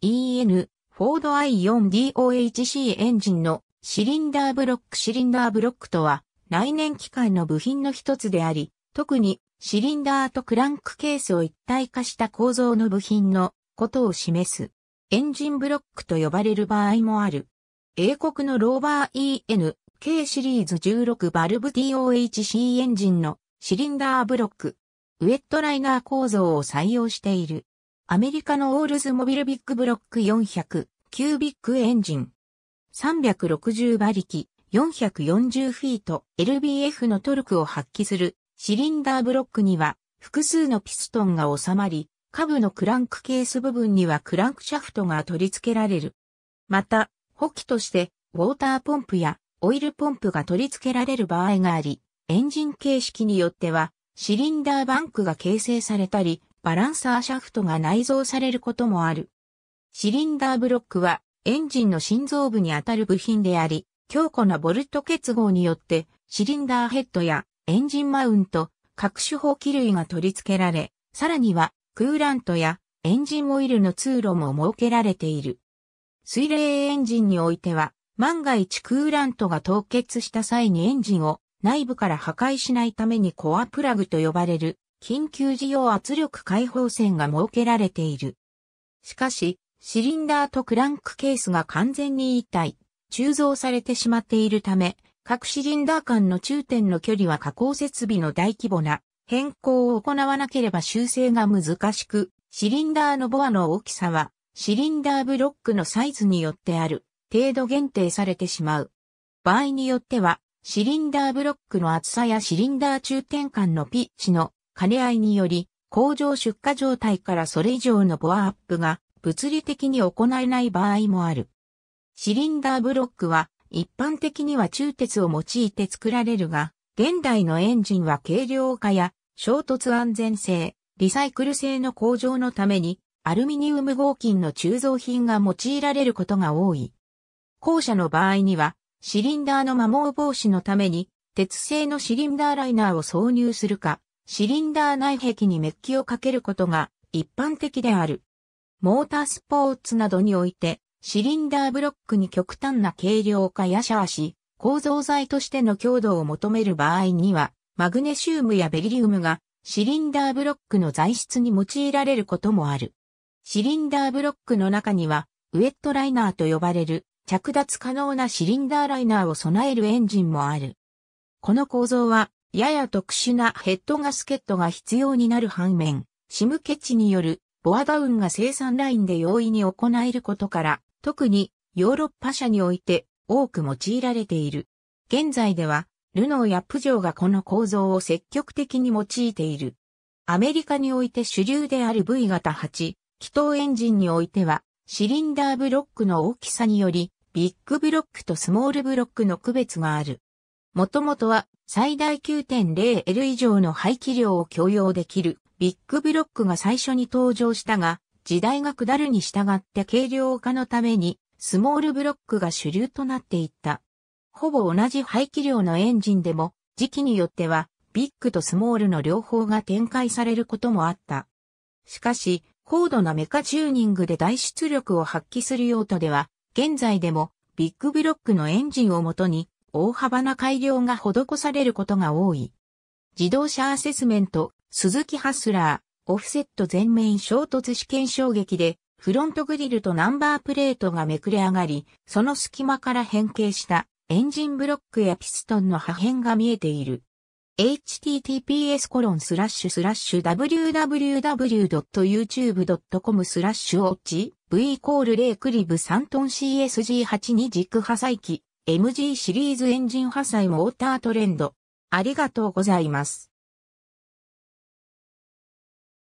EN、フォード i4DOHC エンジンのシリンダーブロックシリンダーブロックとは内燃機関の部品の一つであり、特にシリンダーとクランクケースを一体化した構造の部品のことを示す。エンジンブロックと呼ばれる場合もある。英国のローバー EN、K シリーズ16バルブ DOHC エンジンのシリンダーブロック、ウェットライナー構造を採用している。アメリカのオールズモビルビッグブロック400、キュービックエンジン。360馬力、440フィート、LBF のトルクを発揮する、シリンダーブロックには、複数のピストンが収まり、下部のクランクケース部分にはクランクシャフトが取り付けられる。また、補機として、ウォーターポンプやオイルポンプが取り付けられる場合があり、エンジン形式によっては、シリンダーバンクが形成されたり、バランサーシャフトが内蔵されることもある。シリンダーブロックはエンジンの心臓部にあたる部品であり、強固なボルト結合によってシリンダーヘッドやエンジンマウント、各種砲機類が取り付けられ、さらにはクーラントやエンジンオイルの通路も設けられている。水冷エンジンにおいては、万が一クーラントが凍結した際にエンジンを内部から破壊しないためにコアプラグと呼ばれる緊急需要圧力解放線が設けられている。しかし、シリンダーとクランクケースが完全に一体、鋳造されてしまっているため、各シリンダー間の中点の距離は加工設備の大規模な変更を行わなければ修正が難しく、シリンダーのボアの大きさは、シリンダーブロックのサイズによってある、程度限定されてしまう。場合によっては、シリンダーブロックの厚さやシリンダー中点間のピッチの兼ね合いにより、工場出荷状態からそれ以上のボアアップが物理的に行えない場合もある。シリンダーブロックは一般的には中鉄を用いて作られるが、現代のエンジンは軽量化や衝突安全性、リサイクル性の向上のためにアルミニウム合金の鋳造品が用いられることが多い。後者の場合にはシリンダーの摩耗防止のために鉄製のシリンダーライナーを挿入するか、シリンダー内壁にメッキをかけることが一般的である。モータースポーツなどにおいて、シリンダーブロックに極端な軽量化やシャーし、構造材としての強度を求める場合には、マグネシウムやベリリウムがシリンダーブロックの材質に用いられることもある。シリンダーブロックの中には、ウェットライナーと呼ばれる着脱可能なシリンダーライナーを備えるエンジンもある。この構造はやや特殊なヘッドガスケットが必要になる反面、シムケチによるボアダウンが生産ラインで容易に行えることから、特にヨーロッパ車において多く用いられている。現在では、ルノーやプジョーがこの構造を積極的に用いている。アメリカにおいて主流である V 型8、気筒エンジンにおいては、シリンダーブロックの大きさにより、ビッグブロックとスモールブロックの区別がある。もともとは最大 9.0L 以上の排気量を許容できるビッグブロックが最初に登場したが、時代が下るに従って軽量化のためにスモールブロックが主流となっていった。ほぼ同じ排気量のエンジンでも、時期によってはビッグとスモールの両方が展開されることもあった。しかし、高度なメカチューニングで大出力を発揮する用途では、現在でもビッグブロックのエンジンをもとに大幅な改良が施されることが多い。自動車アセスメント、鈴木ハスラー、オフセット全面衝突試験衝撃で、フロントグリルとナンバープレートがめくれ上がり、その隙間から変形したエンジンブロックやピストンの破片が見えている。https コロンスラッシュスラッシュ www.youtube.com スラッシュオッチ v イコール0クリブ3トン CSG82 軸破砕機 MG シリーズエンジン破砕モータートレンド。ありがとうございます。